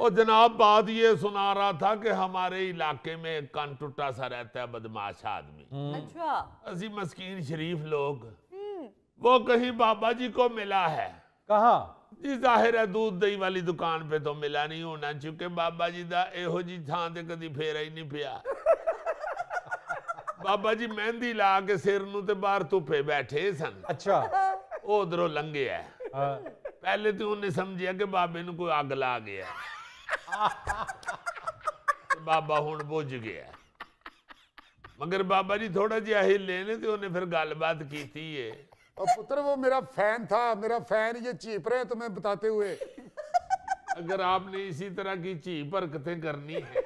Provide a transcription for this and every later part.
और जनाब बात ये सुना रहा था कि हमारे इलाके में एक कन टूटा सा रहता है बदमाश आदमी हम्म। अच्छा अजी मस्किन शरीफ लोग हम्म। वो कहीं बाबा जी को मिला है कहा जी जाहिर है दूध दही वाली दुकान पे तो मिला नहीं होना चूंकि बाबा जी का एह जी थां कभी फेरा ही नहीं पिया बाबा जी मेहंदी ला के सिर नुते बार धुप्पे बैठे सन अच्छा उधरों लंघे है हाँ। पहले तो उन्हें समझिया कि बाबे न कोई अग ला गया बाबा हूं बुझ गया मगर बाबा जी थोड़ा जहा हिले ने तो उन्हें फिर गल बात की है और पुत्र वो मेरा फैन था मेरा फैन ये चीप रहे तुम्हें तो बताते हुए अगर आपने इसी तरह की चीप हरकतें करनी है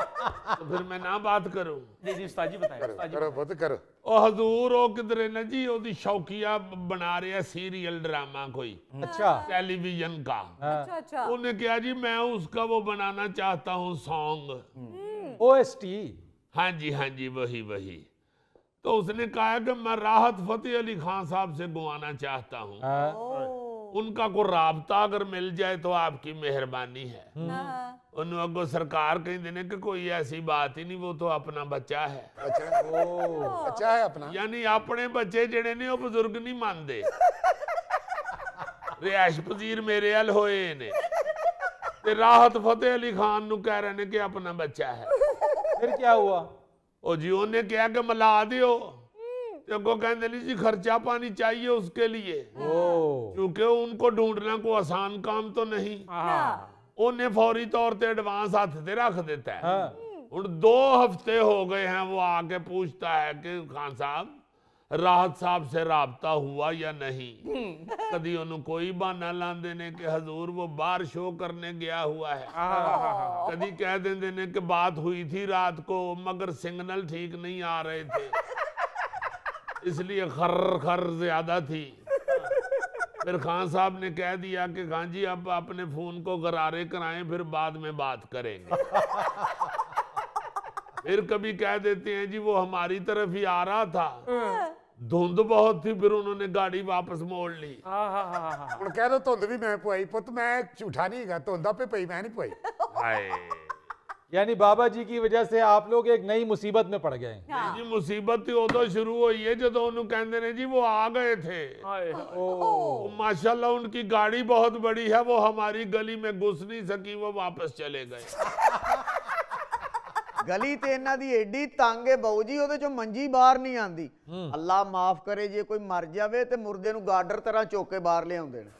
तो फिर मैं ना बात करूं करो सीरियल ड्रामा कोई अच्छा टेलीविजन का हाँ। अच्छा, अच्छा। बनाना चाहता हूँ सॉन्ग हम्म। हाँ जी हाँ जी वही वही तो उसने कहा कि मैं राहत फतेह अली खान साहब से गुआना चाहता हूँ हाँ। उनका को रबता अगर मिल जाए तो आपकी मेहरबानी है हाँ। उन्होंने अगो सरकार कहीं देने कि कोई ऐसी बात ही नहीं वो तो अपना बच्चा है यानी अपने बच्चे जेड़े ने बुजुर्ग नहीं मानते रिहायश पजीर मेरे अल होए राहत फतेह अली खान कह रहे ने कि अपना बच्चा है फिर क्या हुआ ओ जी उन्होंने कहा कि मिला दियो अगो कहते नहीं जी खर्चा पानी चाहिए उसके लिए क्योंकि उनको ढूंढना को आसान काम तो नहीं हाँ। उन्हें फौरी तौर पर एडवांस हाथ से रख देता है हाँ। दो हफ्ते हो गए हैं वो आके पूछता है कि खान साहब राहत साहब से रबता हुआ या नहीं हम्म। कभी ओनू कोई बहाना ला देने के हजूर वो बार शो करने गया हुआ है हाँ। कभी कह दें ने कि बात हुई थी रात को मगर सिग्नल ठीक नहीं आ रहे थे इसलिए खर खर ज्यादा थी फिर खान साहब ने कह दिया कि खान जी अब अपने फोन को गरारे कराएं फिर बाद में बात करेंगे फिर कभी कह देते हैं जी वो हमारी तरफ ही आ रहा था हाँ। धुंध बहुत थी फिर उन्होंने गाड़ी वापस मोड़ ली हाँ हाँ।, हाँ, हाँ कह रहे धुंध भी मैं पुआई पुत मैं ਨਹੀਂ नहीं गया धुंधा पे ਮੈਂ मैं नहीं पुआई यानी बाबा जी की वजह से आप लोग एक नई मुसीबत में पड़ गए हाँ। जी मुसीबत ही उदो तो तो शुरू हुई है जो तो कहते ने जी वो आ गए थे माशाल्लाह उनकी गाड़ी बहुत बड़ी है वो हमारी गली में घुस नहीं सकी वो वापस चले गए ਗਲੀ ਤੇ ਇਹਨਾਂ ਦੀ ਏਡੀ ਤੰਗ ਹੈ ਬਾਉ ਜੀ ਉਹਦੇ ਚੋਂ ਮੰਜੀ ਬਾਹਰ ਨਹੀਂ ਆਂਦੀ ਅੱਲਾ ਮਾਫ ਕਰੇ ਜੇ ਕੋਈ ਮਰ ਜਾਵੇ ਤੇ ਮੁਰਦੇ ਨੂੰ ਗਾਰਡਰ ਤਰ੍ਹਾਂ ਚੋਕੇ ਬਾਹਰ ਲਿਆਉਂਦੇ ਨੇ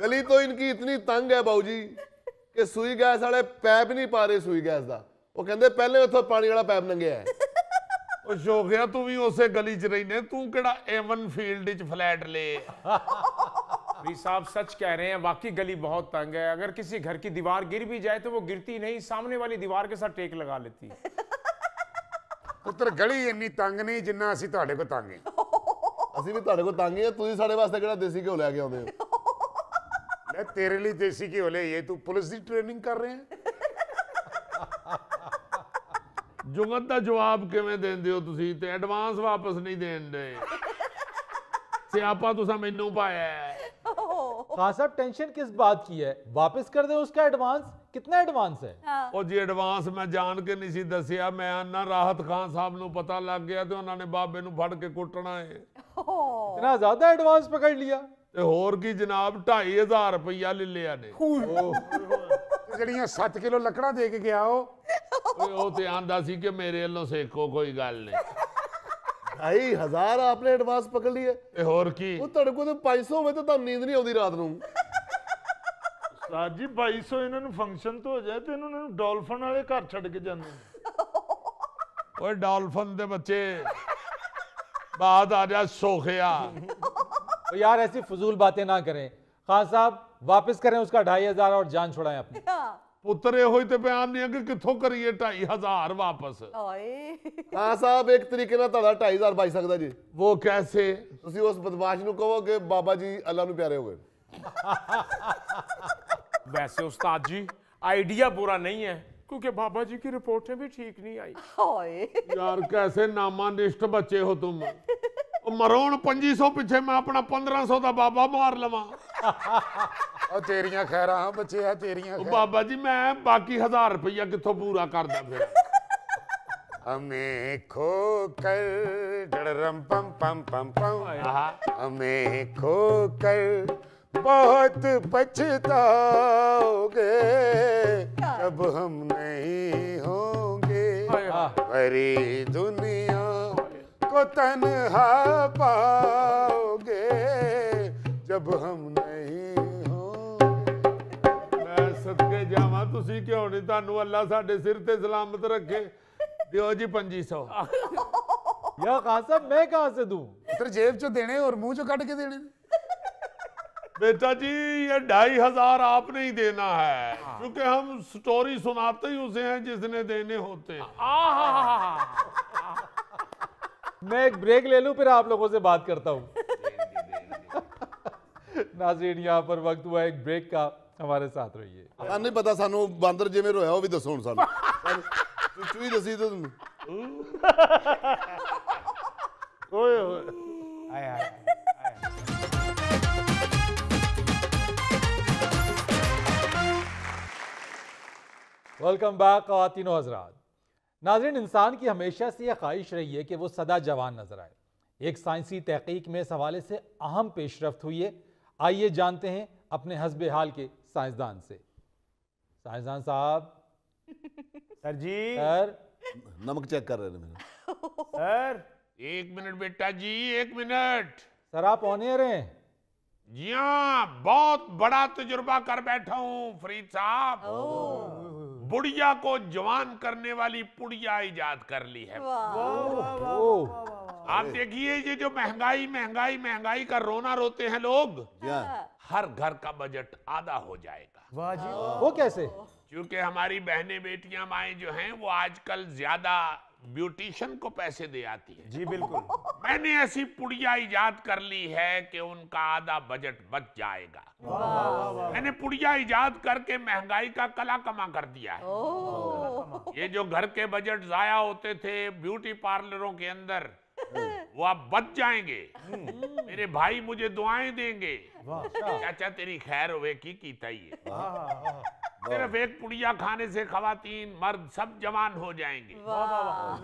ਗਲੀ ਤੋਂ ਇਨਕੀ ਇਤਨੀ ਤੰਗ कि ਸੂਈ गैस वाले पैप नहीं पा रहे ਸੂਈ गैस का ਉਹ ਕਹਿੰਦੇ पहले उतो पानी वाला पैप लंघे है ਉਹ तू भी उस गली च रही तू कि एवन फील्ड ਫੀਲਡ 'ਚ ਫਲੈਟ भी साहब सच कह रहे हैं बाकी गली बहुत तंग है अगर किसी घर की दीवार गिर भी जाए तो वो गिरती नहीं सामने वाली दीवार के साथ टेक लगा लेती पुत्र गली इन्नी तंग नहीं जिन्ना असी तंग है असं भी तंग है तुम साढ़े वास्ते देसी घ्यो लैके आ मैं तेरे लिए देसी की बोले ये तू पुलिस की ट्रेनिंग कर रहे हैं ਜੁਗਤ ਦਾ ਜਵਾਬ ਕਿਵੇਂ ਦਿੰਦੇ ਹੋ ਤੁਸੀਂ ਤੇ ਐਡਵਾਂਸ ਵਾਪਸ ਨਹੀਂ ਦੇਣਦੇ ਸਿਆਪਾ ਤੁਸੀਂ ਮੈਨੂੰ ਪਾਇਆ खास साहब टेंशन किस बात की है वापस कर दे उसका एडवांस कितना एडवांस है हाँ। जी एडवांस मैं जान के नहीं सी दसिया मैं ना राहत खान साहब नु पता लग गया तो उन्होंने बाबे नु फड़ के कुटना है इतना ज्यादा एडवांस पकड़ लिया ਤੇ ਹੋਰ ਕੀ ਜਨਾਬ 2500 ਰੁਪਇਆ ਲੈ ਲਿਆ ਨੇ ਜਿਹੜੀਆਂ 7 ਕਿਲੋ ਲੱਕੜਾਂ ਦੇ ਕੇ ਗਿਆ ਉਹ ਉਹ ਤੇ ਆਂਦਾ ਸੀ ਕਿ ਮੇਰੇ ਵੱਲੋਂ ਸੇਖੋ ਕੋਈ ਗੱਲ ਨਹੀਂ ਭਾਈ ਹਜ਼ਾਰ ਆਪਨੇ ਐਡਵਾਂਸ ਪਕੜ ਲਈਏ ਤੇ ਇਹ ਹੋਰ ਕੀ ਉਹ ਤੁਹਾਡੇ ਕੋਲ ਤਾਂ 500 ਹੋਵੇ ਤਾਂ ਤੁਹਾਨੂੰ ਨੀਂਦ ਨਹੀਂ ਆਉਂਦੀ ਰਾਤ ਨੂੰ ਸਾਜ ਜੀ 2500 ਇਹਨਾਂ ਨੂੰ ਫੰਕਸ਼ਨ ਤੋਂ ਹੋ ਜਾਏ ਤੇ ਇਹਨਾਂ ਨੂੰ ਡਾਲਫਨ ਵਾਲੇ ਘਰ ਛੱਡ ਕੇ ਜਾਂਦੇ ਓਏ ਡਾਲਫਨ ਦੇ ਬੱਚੇ ਬਾਦ ਆ ਜਾ ਸੋਖਿਆ तो यार ऐसी फजूल बातें ना करें खान साहब वापस करें उसका ढाई हजार और जान छुड़ाएं अपनी ਪੁੱਤਰੇ ਹੋਈ ਤੇ ਬਿਆਨ ਨਹੀਂ ਅਗੇ ਕਿੱਥੋਂ ਕਰੀਏ 2500 ਵਾਪਸ ਓਏ ਹਾਂ ਸਾਹਿਬ ਇੱਕ ਤਰੀਕੇ ਨਾਲ ਤੁਹਾਡਾ 2500 ਬਚ ਸਕਦਾ ਜੀ ਉਹ ਕੈਸੇ ਤੁਸੀਂ ਉਸ ਬਦਮਾਸ਼ ਨੂੰ ਕਹੋ ਕਿ ਬਾਬਾ ਜੀ ਅੱਲਾ ਨੂੰ ਪਿਆਰੇ ਹੋ ਗਏ वैसे उस्ताद जी आइडिया बुरा नहीं है क्योंकि बाबा जी की रिपोर्टें भी ठीक नहीं आई यार कैसे नामानिष्ट बच्चे हो तुम ਮਰੋਣ 2500 ਪਿੱਛੇ ਮੈਂ ਆਪਣਾ 1500 ਦਾ ਬਾਬਾ ਮਾਰ ਲਵਾਂ ਉਹ ਤੇਰੀਆਂ ਖੈਰਾਂ ਹਾਂ ਬੱਚਿਆ ਤੇਰੀਆਂ ਉਹ ਬਾਬਾ ਜੀ ਮੈਂ ਬਾਕੀ 1000 ਰੁਪਈਆ ਕਿੱਥੋਂ ਪੂਰਾ ਕਰਦਾ ਫਿਰ हमें खो कर डरम पम पम पम पम हमें खो कर बहुत पछताओगे जब हम नहीं होंगे भरी दुनिया को तनहा पाओगे जब हम नहीं मैं सदके जावा ਤੁਸੀਂ ਕਿਉਂ ਨਹੀਂ ਤੁਹਾਨੂੰ ਅੱਲਾ ਸਾਡੇ ਸਿਰ ਤੇ ਸਲਾਮਤ ਰੱਖੇ ਦਿਓ ਜੀ 2500 ਯਾ ਖਾਨ ਸਾਹਿਬ मैं ਕਹਾਂ से ਦੂੰ ਤੇਰੇ जेब चो देने और मुंह चो कट के देने बेटा जी ये ढाई हजार आपने ही देना है क्योंकि हम स्टोरी सुनाते ही उसे हैं जिसने देने होते हैं मैं एक ब्रेक ले लूं फिर आप लोगों से बात करता हूं नाजीन यहाँ पर वक्त हुआ एक ब्रेक का हमारे साथ रहिए नहीं पता सानू बंदर जिम्मे रो भी दसो हूं ਦੱਸੋ ਹੁਣ दसी ਕੁਝ वेलकम बैक खातिन हजरात नाजरन इंसान की हमेशा से यह ख्वाहिश रही है कि वो सदा जवान नजर आए एक साइंसी तहकीक में इस हवाले से अहम पेशरफ हुई है आइए जानते हैं अपने हसब हाल के साइंसदान से साइंसदान साहब सर जी सर नमक चेक कर रहे हैं सर एक मिनट बेटा जी एक मिनट सर आप ऑनियर हैं जी हाँ बहुत बड़ा तजुर्बा कर बैठा हूँ फरीद साहब बुढ़िया को जवान करने वाली पुड़िया इजाद कर ली है आप देखिए ये जो महंगाई महंगाई महंगाई का रोना रोते हैं लोग हर घर का बजट आधा हो जाएगा वो कैसे क्योंकि हमारी बहनें बेटियां माए जो हैं वो आजकल ज्यादा ब्यूटिशियन को पैसे दे आती है जी बिल्कुल मैंने ऐसी पुड़िया इजाद कर ली है कि उनका आधा बजट बच जाएगा मैंने पुड़िया इजाद करके महंगाई का कला कमा कर दिया है ये जो घर के बजट जाया होते थे ब्यूटी पार्लरों के अंदर वो आप बच जाएंगे हम्म। मेरे भाई मुझे दुआएं देंगे चाचा तेरी खैर हो की है सिर्फ एक पुड़िया खाने से खातन मर्द सब जवान हो जाएंगे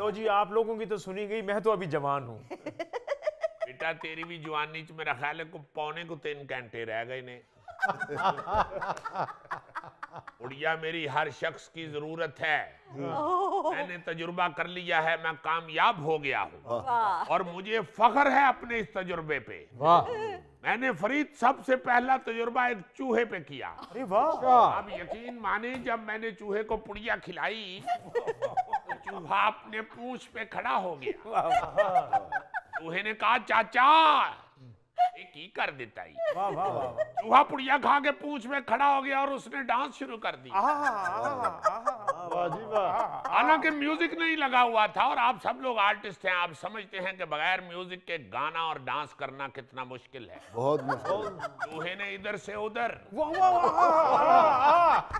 लो जी आप लोगों की तो सुनी गई मैं तो अभी जवान हूँ बेटा तेरी भी जवानी च मेरा ख्याल है को पौने को तीन घंटे रह गए ने उड़िया मेरी हर शख्स की जरूरत है मैंने तजुर्बा कर लिया है मैं कामयाब हो गया हूँ और मुझे फखर है अपने इस तजुर्बे पे मैंने फरीद सबसे पहला तजुर्बा एक चूहे पे किया अरे वाह अच्छा। यकीन माने जब मैंने चूहे को पुड़िया खिलाई तो चूहा अपने पूछ पे खड़ा हो गया चूहे ने कहा चाचा की कर देता ही चूहा पुड़िया खा के पूछ में खड़ा हो गया और उसने डांस शुरू कर दी हालांकि म्यूजिक नहीं लगा हुआ था और आप सब लोग आर्टिस्ट हैं आप समझते हैं कि बगैर म्यूजिक के गाना और डांस करना कितना मुश्किल है बहुत मुश्किल चूहे ने इधर से उधर